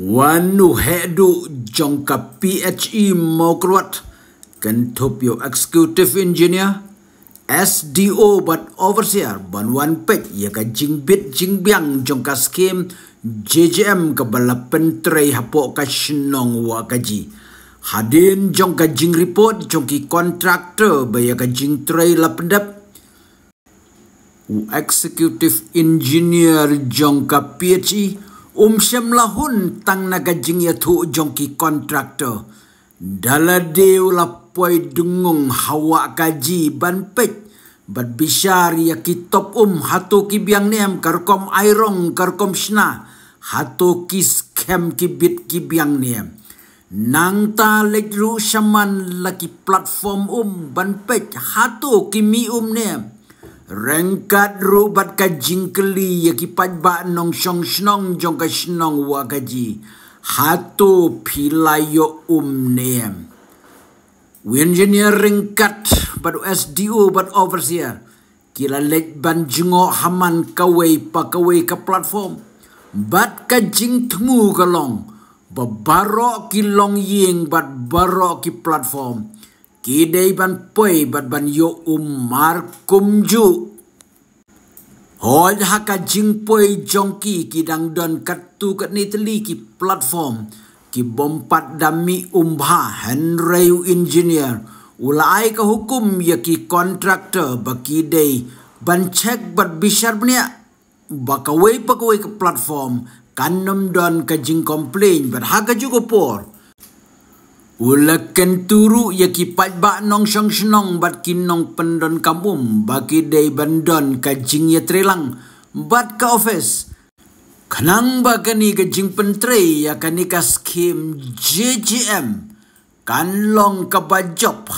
Wanu hedu jongka PHE mokruat kentopio executive engineer SDO but overseer ban wan pet ya ka jingbit jingbiang jongka skim JJM ke bala pentrei hapok ka shenong wa kaji hadin jongka jing report jongki kontraktor baya ka jing lapendap u executive engineer jongka PHE Um siyam lahun tang naga nagajing yatu jongki kontraktor. Dala dew lapoy dungung hawa kaji ban pek. Bad bisyar ya kitop um hatu ki biang niam karkom airong karkom sna. Hatu ki skem ki bit ki biang niam. Nang ta legru syaman laki platform um ban pek hatu mi um niam. Rengkat rubat ka jingkeli ya ki pajba nong shong shnong jong ka shnong wa kaji. Hatu pilayo um neem. We engineer rengkat bat SDO bat overseer. Kila lek ban jingo haman kawai pa kawai ka platform. Bat ka jing tmu ka long. Ba barok ki long ying bat barok ki platform. Ba barok ki platform kidei ban poi bat ban yo umar kumju hoj haka jing poi jongki kidang don katu kat ni teli ki platform ki bompat dami umba ha, henry engineer ulai ke hukum ya ki kontraktor baki dei ban check bat bisar bnia bakawai pakawai ke platform kanom don ka jing complain bat haka juga por Ulakan turu ya ki bak nong syong syong bat ki nong pendon kampung bagi dei bandon kajing ya trelang bat ka office. Kenang bagani kajing pentre ya kani ka skim JGM kan long ka bajop.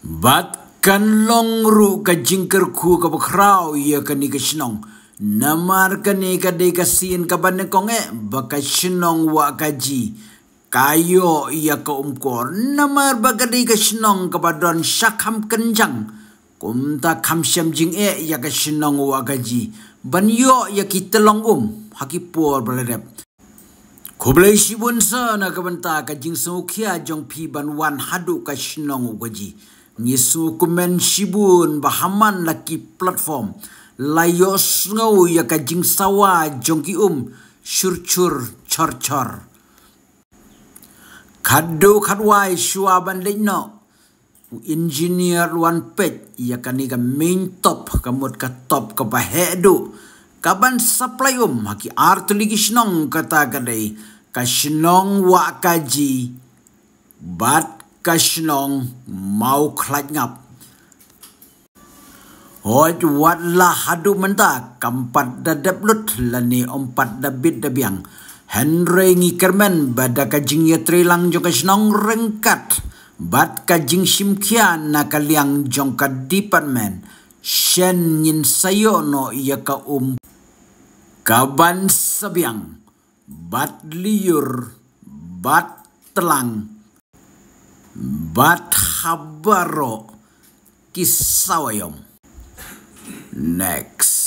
Bat kan long ru kajing kerku ka bakrau ya kani ka syong. Namar kani ka dei ka sin ka bandekong e eh, bakai syong wa kaji. Kayo ia ke umkor nama bagadi ke senong kepadaan syakam kencang. Kumta kamsyam jing e ia ke senong wa gaji. Ban ia kita long um hakipor berlerep. Kublai si bun sa na kebenta ke jong pi ban wan hadu ke senong wa gaji. Ngisu kumen si bun bahaman laki platform. Layos ngau ia kajing sawa jong ki um syur-syur char-char. chor chor kado kadwai shua banding no engineer one pet ia kani ka main top kamut ka top kan ka bahedu kaban supply um haki art ligi shnong kata kadai ka shnong wa kaji bat ka shnong mau klat ngap Hoj wat lah hadu menta kampat da deplut lani empat da bit da biang. Henry Ngikerman pada kajing ya trilang jong kajnong rengkat bat kajing simkia na kaliang jong ka department shen nyin sayo ya ka um kaban sabiang bat liur bat telang bat habaro kisawayom next